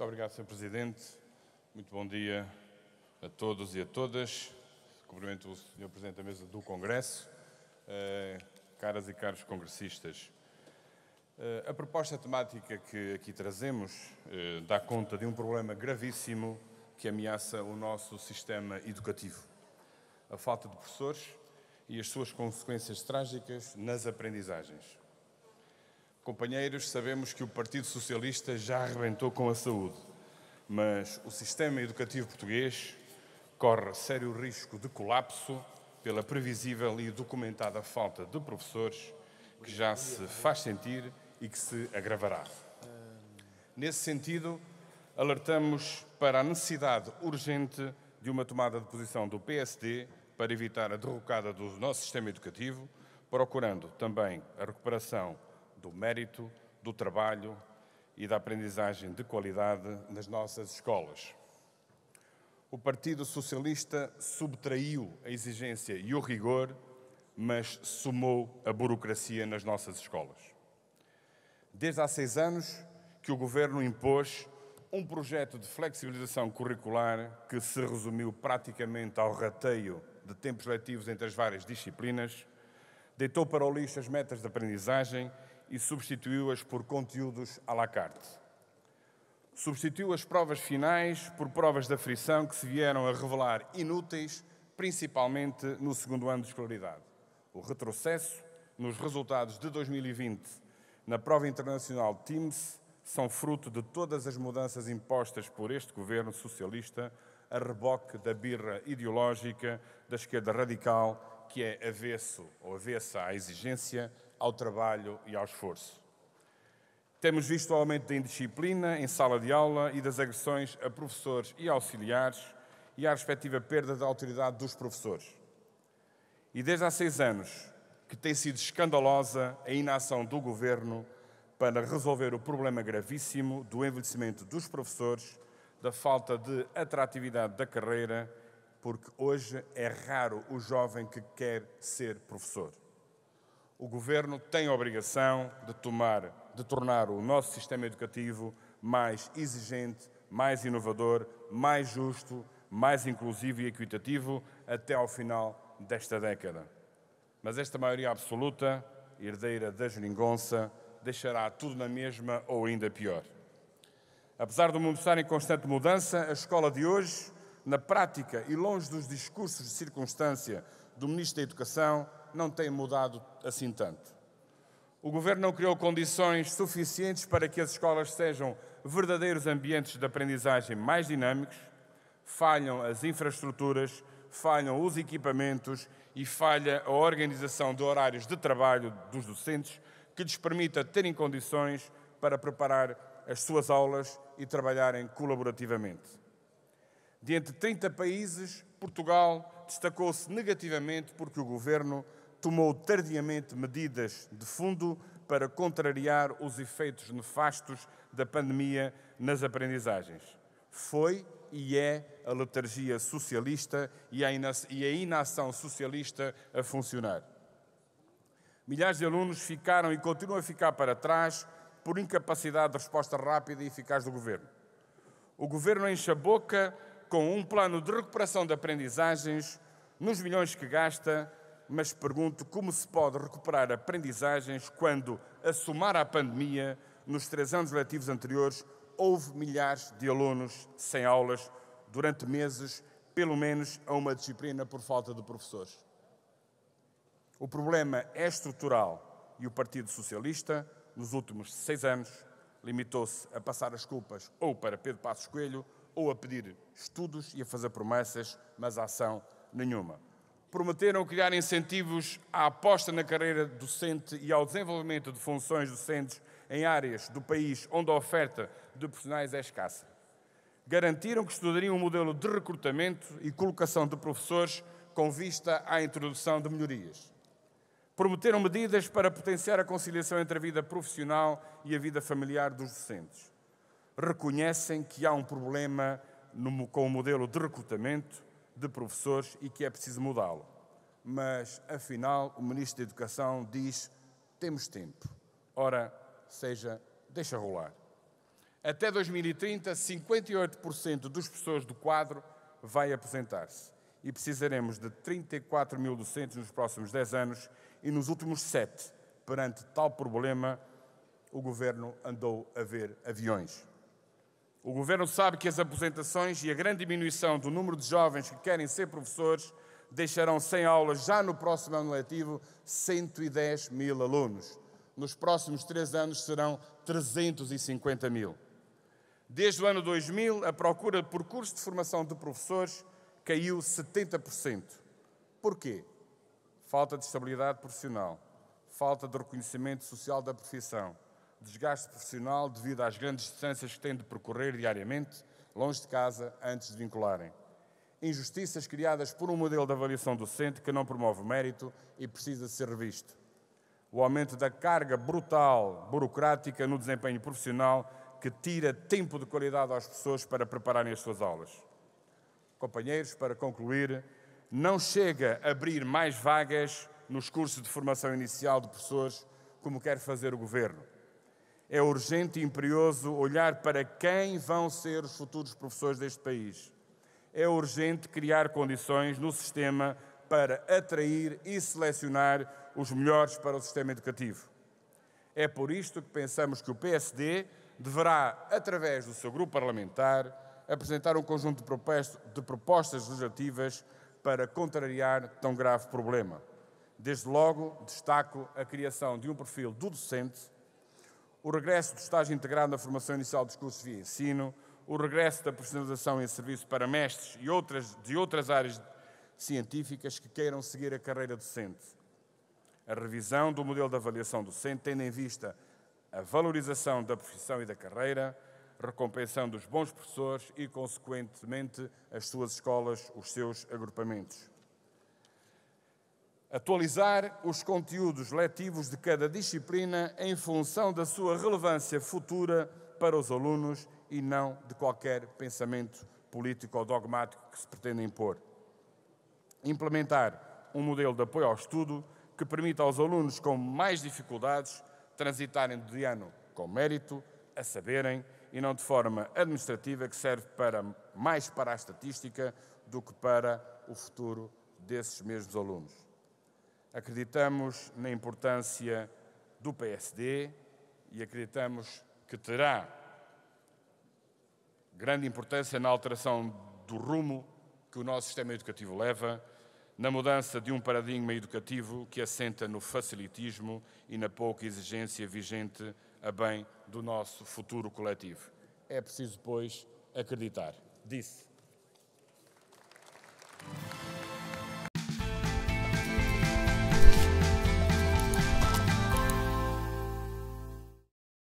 Muito obrigado, Sr. Presidente. Muito bom dia a todos e a todas. Cumprimento o Sr. Presidente da Mesa do Congresso, eh, caras e caros congressistas. Eh, a proposta temática que aqui trazemos eh, dá conta de um problema gravíssimo que ameaça o nosso sistema educativo. A falta de professores e as suas consequências trágicas nas aprendizagens. Companheiros, sabemos que o Partido Socialista já arrebentou com a saúde, mas o sistema educativo português corre sério risco de colapso pela previsível e documentada falta de professores que já se faz sentir e que se agravará. Nesse sentido, alertamos para a necessidade urgente de uma tomada de posição do PSD para evitar a derrocada do nosso sistema educativo, procurando também a recuperação do mérito, do trabalho e da aprendizagem de qualidade nas nossas escolas. O Partido Socialista subtraiu a exigência e o rigor, mas somou a burocracia nas nossas escolas. Desde há seis anos que o governo impôs um projeto de flexibilização curricular que se resumiu praticamente ao rateio de tempos letivos entre as várias disciplinas, deitou para o lixo as metas de aprendizagem e substituiu-as por conteúdos à la carte. Substituiu as provas finais por provas de aflição que se vieram a revelar inúteis, principalmente no segundo ano de escolaridade. O retrocesso nos resultados de 2020 na prova internacional Teams são fruto de todas as mudanças impostas por este governo socialista a reboque da birra ideológica da esquerda radical que é avesso ou avessa à exigência ao trabalho e ao esforço. Temos visto o aumento da indisciplina em sala de aula e das agressões a professores e auxiliares e a respectiva perda da autoridade dos professores. E desde há seis anos que tem sido escandalosa a inação do governo para resolver o problema gravíssimo do envelhecimento dos professores, da falta de atratividade da carreira, porque hoje é raro o jovem que quer ser professor o governo tem a obrigação de, tomar, de tornar o nosso sistema educativo mais exigente, mais inovador, mais justo, mais inclusivo e equitativo até ao final desta década. Mas esta maioria absoluta, herdeira da geringonça, deixará tudo na mesma ou ainda pior. Apesar do mundo estar em constante mudança, a escola de hoje, na prática e longe dos discursos de circunstância do Ministro da Educação, não tem mudado assim tanto. O governo não criou condições suficientes para que as escolas sejam verdadeiros ambientes de aprendizagem mais dinâmicos, falham as infraestruturas, falham os equipamentos e falha a organização de horários de trabalho dos docentes que lhes permita terem condições para preparar as suas aulas e trabalharem colaborativamente. De entre 30 países, Portugal destacou-se negativamente porque o governo tomou tardiamente medidas de fundo para contrariar os efeitos nefastos da pandemia nas aprendizagens. Foi e é a letargia socialista e a inação socialista a funcionar. Milhares de alunos ficaram e continuam a ficar para trás por incapacidade de resposta rápida e eficaz do governo. O governo enche a boca com um plano de recuperação de aprendizagens nos milhões que gasta mas pergunto como se pode recuperar aprendizagens quando, a somar à pandemia, nos três anos letivos anteriores, houve milhares de alunos sem aulas durante meses, pelo menos a uma disciplina por falta de professores. O problema é estrutural e o Partido Socialista, nos últimos seis anos, limitou-se a passar as culpas ou para Pedro Passos Coelho ou a pedir estudos e a fazer promessas, mas ação nenhuma prometeram criar incentivos à aposta na carreira docente e ao desenvolvimento de funções docentes em áreas do país onde a oferta de profissionais é escassa. Garantiram que estudariam um modelo de recrutamento e colocação de professores com vista à introdução de melhorias. Prometeram medidas para potenciar a conciliação entre a vida profissional e a vida familiar dos docentes. Reconhecem que há um problema no, com o modelo de recrutamento de professores e que é preciso mudá-lo. Mas, afinal, o Ministro da Educação diz: temos tempo. Ora, seja, deixa rolar. Até 2030, 58% dos professores do quadro vai aposentar-se e precisaremos de 34 mil docentes nos próximos 10 anos e nos últimos 7. Perante tal problema, o governo andou a ver aviões. O governo sabe que as aposentações e a grande diminuição do número de jovens que querem ser professores deixarão sem aulas já no próximo ano letivo 110 mil alunos. Nos próximos três anos serão 350 mil. Desde o ano 2000, a procura por curso de formação de professores caiu 70%. Porquê? Falta de estabilidade profissional, falta de reconhecimento social da profissão desgaste profissional devido às grandes distâncias que têm de percorrer diariamente, longe de casa, antes de vincularem. Injustiças criadas por um modelo de avaliação docente que não promove mérito e precisa ser revisto. O aumento da carga brutal burocrática no desempenho profissional que tira tempo de qualidade às pessoas para prepararem as suas aulas. Companheiros, para concluir, não chega a abrir mais vagas nos cursos de formação inicial de professores, como quer fazer o Governo é urgente e imperioso olhar para quem vão ser os futuros professores deste país. É urgente criar condições no sistema para atrair e selecionar os melhores para o sistema educativo. É por isto que pensamos que o PSD deverá, através do seu grupo parlamentar, apresentar um conjunto de propostas legislativas para contrariar tão grave problema. Desde logo, destaco a criação de um perfil do docente o regresso do estágio integrado na formação inicial dos cursos via ensino, o regresso da personalização em serviço para mestres e outras, de outras áreas científicas que queiram seguir a carreira docente. A revisão do modelo de avaliação docente, tendo em vista a valorização da profissão e da carreira, recompensando os bons professores e, consequentemente, as suas escolas, os seus agrupamentos. Atualizar os conteúdos letivos de cada disciplina em função da sua relevância futura para os alunos e não de qualquer pensamento político ou dogmático que se pretenda impor. Implementar um modelo de apoio ao estudo que permita aos alunos com mais dificuldades transitarem de ano com mérito, a saberem, e não de forma administrativa que serve para mais para a estatística do que para o futuro desses mesmos alunos. Acreditamos na importância do PSD e acreditamos que terá grande importância na alteração do rumo que o nosso sistema educativo leva, na mudança de um paradigma educativo que assenta no facilitismo e na pouca exigência vigente a bem do nosso futuro coletivo. É preciso, pois, acreditar. Disse.